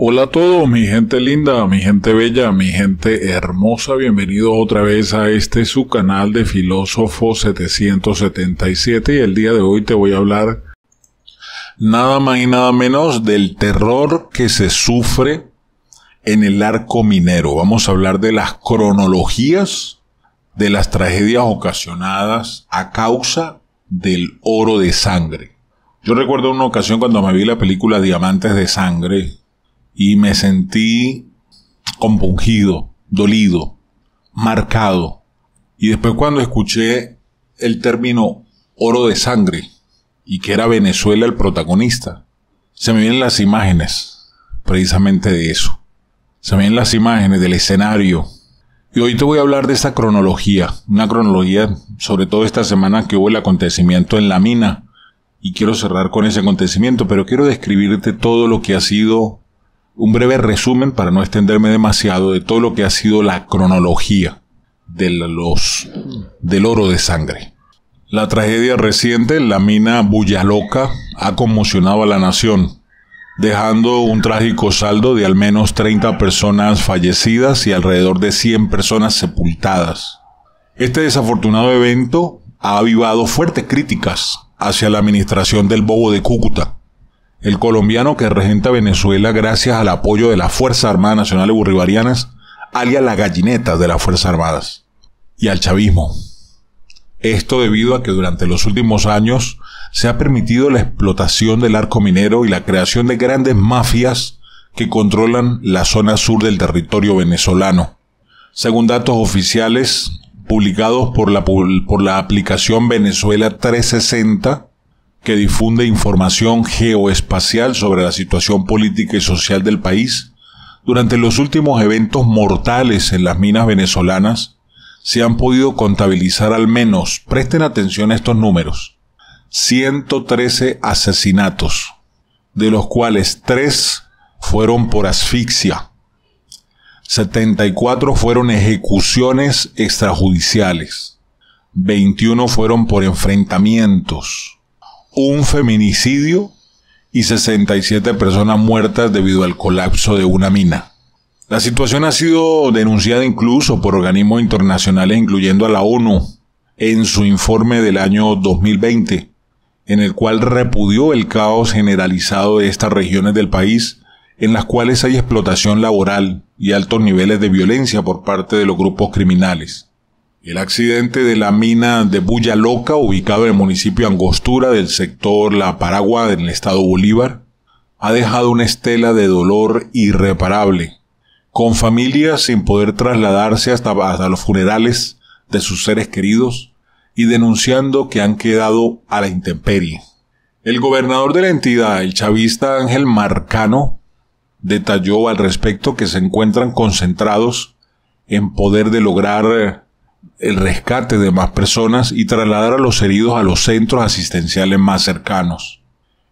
Hola a todos, mi gente linda, mi gente bella, mi gente hermosa, bienvenidos otra vez a este su canal de Filósofo 777 y el día de hoy te voy a hablar nada más y nada menos del terror que se sufre en el arco minero. Vamos a hablar de las cronologías de las tragedias ocasionadas a causa del oro de sangre. Yo recuerdo una ocasión cuando me vi la película Diamantes de Sangre, y me sentí compungido, dolido, marcado. Y después cuando escuché el término oro de sangre y que era Venezuela el protagonista, se me vienen las imágenes precisamente de eso. Se me vienen las imágenes del escenario. Y hoy te voy a hablar de esta cronología, una cronología sobre todo esta semana que hubo el acontecimiento en la mina. Y quiero cerrar con ese acontecimiento, pero quiero describirte todo lo que ha sido un breve resumen, para no extenderme demasiado, de todo lo que ha sido la cronología de los, del oro de sangre. La tragedia reciente, en la mina Buyaloca, ha conmocionado a la nación, dejando un trágico saldo de al menos 30 personas fallecidas y alrededor de 100 personas sepultadas. Este desafortunado evento ha avivado fuertes críticas hacia la administración del Bobo de Cúcuta, el colombiano que regenta Venezuela gracias al apoyo de las Fuerzas Armadas Nacionales Burribarianas, alia las gallinetas de las Fuerzas Armadas, y al chavismo. Esto debido a que durante los últimos años se ha permitido la explotación del arco minero y la creación de grandes mafias que controlan la zona sur del territorio venezolano. Según datos oficiales publicados por la, por la aplicación Venezuela 360, que difunde información geoespacial sobre la situación política y social del país, durante los últimos eventos mortales en las minas venezolanas, se han podido contabilizar al menos, presten atención a estos números, 113 asesinatos, de los cuales 3 fueron por asfixia, 74 fueron ejecuciones extrajudiciales, 21 fueron por enfrentamientos, un feminicidio y 67 personas muertas debido al colapso de una mina. La situación ha sido denunciada incluso por organismos internacionales, incluyendo a la ONU, en su informe del año 2020, en el cual repudió el caos generalizado de estas regiones del país, en las cuales hay explotación laboral y altos niveles de violencia por parte de los grupos criminales. El accidente de la mina de Bulla Loca, ubicado en el municipio Angostura del sector La Paragua el estado Bolívar, ha dejado una estela de dolor irreparable, con familias sin poder trasladarse hasta, hasta los funerales de sus seres queridos y denunciando que han quedado a la intemperie. El gobernador de la entidad, el chavista Ángel Marcano, detalló al respecto que se encuentran concentrados en poder de lograr el rescate de más personas y trasladar a los heridos a los centros asistenciales más cercanos.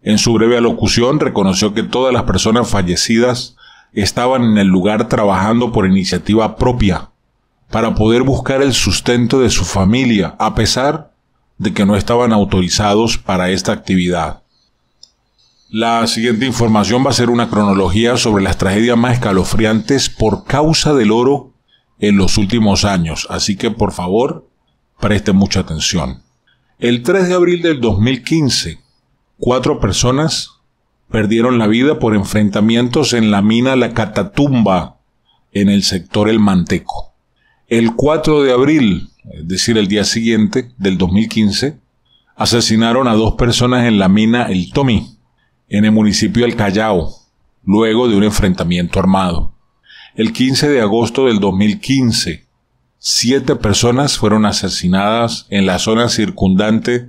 En su breve alocución reconoció que todas las personas fallecidas estaban en el lugar trabajando por iniciativa propia para poder buscar el sustento de su familia a pesar de que no estaban autorizados para esta actividad. La siguiente información va a ser una cronología sobre las tragedias más escalofriantes por causa del oro en los últimos años, así que por favor, preste mucha atención. El 3 de abril del 2015, cuatro personas perdieron la vida por enfrentamientos en la mina La Catatumba, en el sector El Manteco. El 4 de abril, es decir, el día siguiente del 2015, asesinaron a dos personas en la mina El Tomi, en el municipio El Callao, luego de un enfrentamiento armado el 15 de agosto del 2015. Siete personas fueron asesinadas en la zona circundante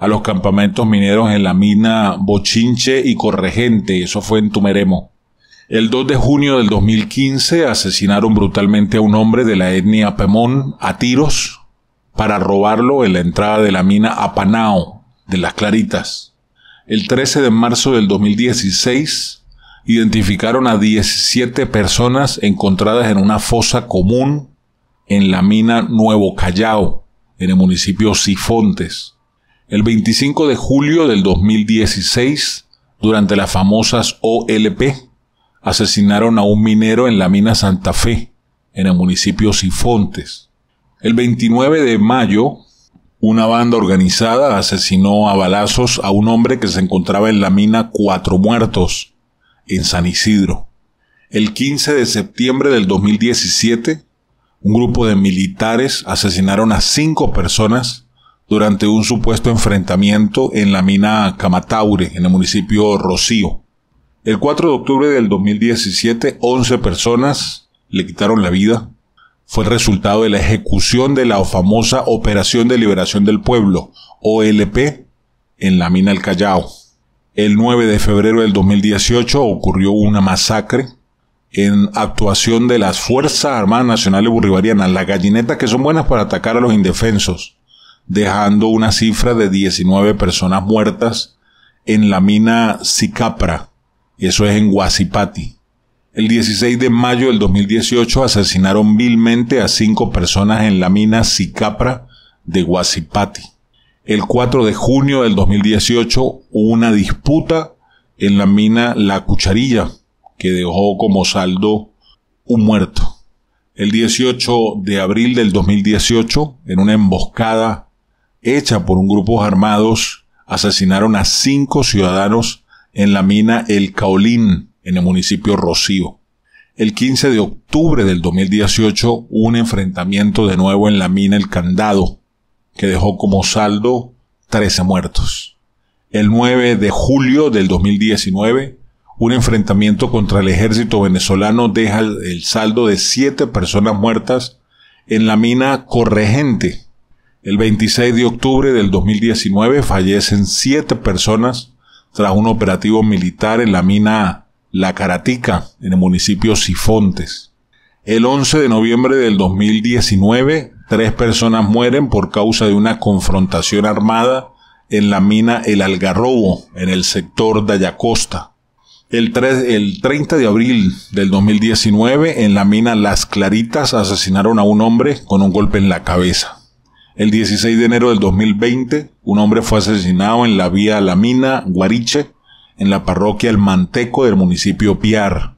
a los campamentos mineros en la mina Bochinche y Corregente, eso fue en Tumeremo. El 2 de junio del 2015 asesinaron brutalmente a un hombre de la etnia Pemón a tiros para robarlo en la entrada de la mina Apanao de las Claritas. El 13 de marzo del 2016 identificaron a 17 personas encontradas en una fosa común en la mina Nuevo Callao, en el municipio Sifontes. El 25 de julio del 2016, durante las famosas OLP, asesinaron a un minero en la mina Santa Fe, en el municipio Sifontes. El 29 de mayo, una banda organizada asesinó a balazos a un hombre que se encontraba en la mina Cuatro Muertos, en San Isidro. El 15 de septiembre del 2017, un grupo de militares asesinaron a cinco personas durante un supuesto enfrentamiento en la mina Camataure, en el municipio Rocío. El 4 de octubre del 2017, 11 personas le quitaron la vida. Fue el resultado de la ejecución de la famosa Operación de Liberación del Pueblo, OLP, en la mina El Callao. El 9 de febrero del 2018 ocurrió una masacre en actuación de las Fuerzas Armadas Nacionales Burribarianas, las gallinetas que son buenas para atacar a los indefensos, dejando una cifra de 19 personas muertas en la mina Sicapra, eso es en Guasipati. El 16 de mayo del 2018 asesinaron vilmente a cinco personas en la mina Sicapra de Guasipati el 4 de junio del 2018 una disputa en la mina La Cucharilla, que dejó como saldo un muerto. El 18 de abril del 2018, en una emboscada hecha por un grupo armado asesinaron a cinco ciudadanos en la mina El Caolín, en el municipio Rocío. El 15 de octubre del 2018, un enfrentamiento de nuevo en la mina El Candado, que dejó como saldo 13 muertos. El 9 de julio del 2019, un enfrentamiento contra el ejército venezolano deja el saldo de 7 personas muertas en la mina Corregente. El 26 de octubre del 2019 fallecen 7 personas tras un operativo militar en la mina La Caratica, en el municipio Sifontes. El 11 de noviembre del 2019, Tres personas mueren por causa de una confrontación armada en la mina El Algarrobo, en el sector de Ayacosta. El, el 30 de abril del 2019, en la mina Las Claritas asesinaron a un hombre con un golpe en la cabeza. El 16 de enero del 2020, un hombre fue asesinado en la vía La Mina, Guariche, en la parroquia El Manteco del municipio Piar.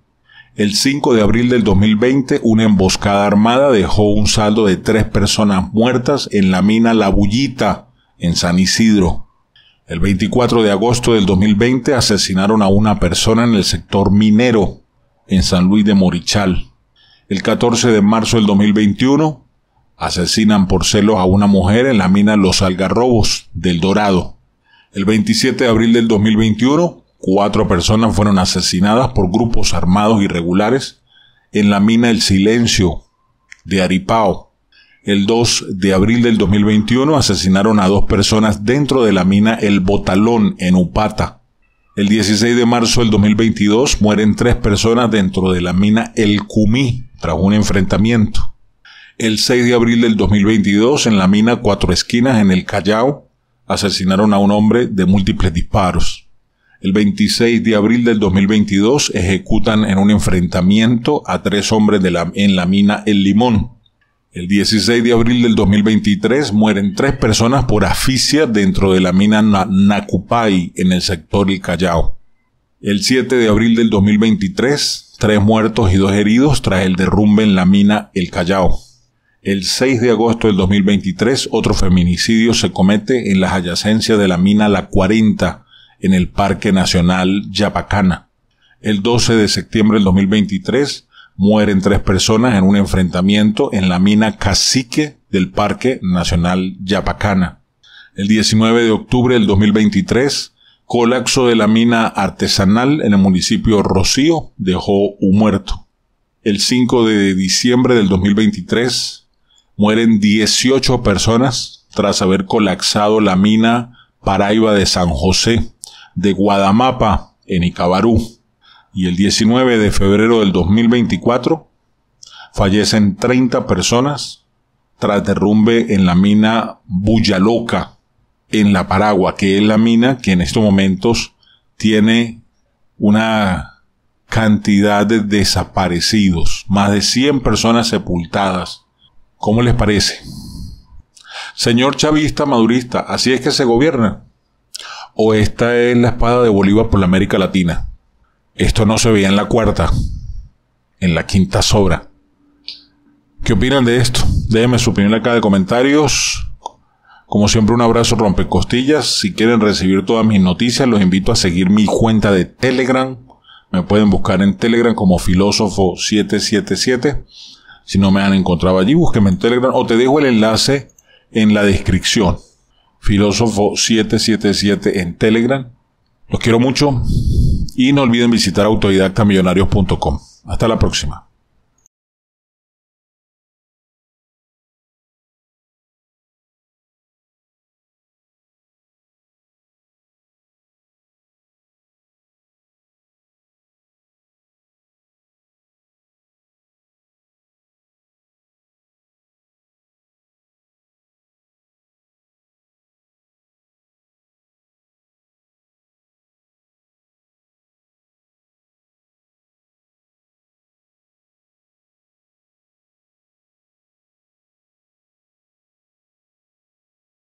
El 5 de abril del 2020, una emboscada armada dejó un saldo de tres personas muertas en la mina La Bullita, en San Isidro. El 24 de agosto del 2020 asesinaron a una persona en el sector minero, en San Luis de Morichal. El 14 de marzo del 2021, asesinan por celos a una mujer en la mina Los Algarrobos, del Dorado. El 27 de abril del 2021, Cuatro personas fueron asesinadas por grupos armados irregulares en la mina El Silencio de Aripao. El 2 de abril del 2021 asesinaron a dos personas dentro de la mina El Botalón en Upata. El 16 de marzo del 2022 mueren tres personas dentro de la mina El Cumí tras un enfrentamiento. El 6 de abril del 2022 en la mina Cuatro Esquinas en el Callao asesinaron a un hombre de múltiples disparos. El 26 de abril del 2022 ejecutan en un enfrentamiento a tres hombres en la mina El Limón. El 16 de abril del 2023 mueren tres personas por asfixia dentro de la mina Nacupay en el sector El Callao. El 7 de abril del 2023, tres muertos y dos heridos tras el derrumbe en la mina El Callao. El 6 de agosto del 2023, otro feminicidio se comete en las adyacencias de la mina La 40 en el Parque Nacional Yapacana. El 12 de septiembre del 2023 mueren tres personas en un enfrentamiento en la mina Cacique del Parque Nacional Yapacana. El 19 de octubre del 2023, colapso de la mina artesanal en el municipio Rocío dejó un muerto. El 5 de diciembre del 2023, mueren 18 personas tras haber colapsado la mina Paraiba de San José de Guadamapa, en Icabarú. Y el 19 de febrero del 2024 fallecen 30 personas tras derrumbe en la mina Buyaloca, en La Paragua, que es la mina que en estos momentos tiene una cantidad de desaparecidos, más de 100 personas sepultadas. ¿Cómo les parece? Señor chavista madurista, así es que se gobierna o esta es la espada de Bolívar por la América Latina. Esto no se veía en la cuarta, en la quinta sobra. ¿Qué opinan de esto? Déjenme su opinión acá de comentarios. Como siempre, un abrazo rompecostillas. Si quieren recibir todas mis noticias, los invito a seguir mi cuenta de Telegram. Me pueden buscar en Telegram como filósofo777. Si no me han encontrado allí, búsquenme en Telegram o te dejo el enlace en la descripción. Filósofo 777 en Telegram. Los quiero mucho y no olviden visitar autodidactamillonarios.com. Hasta la próxima.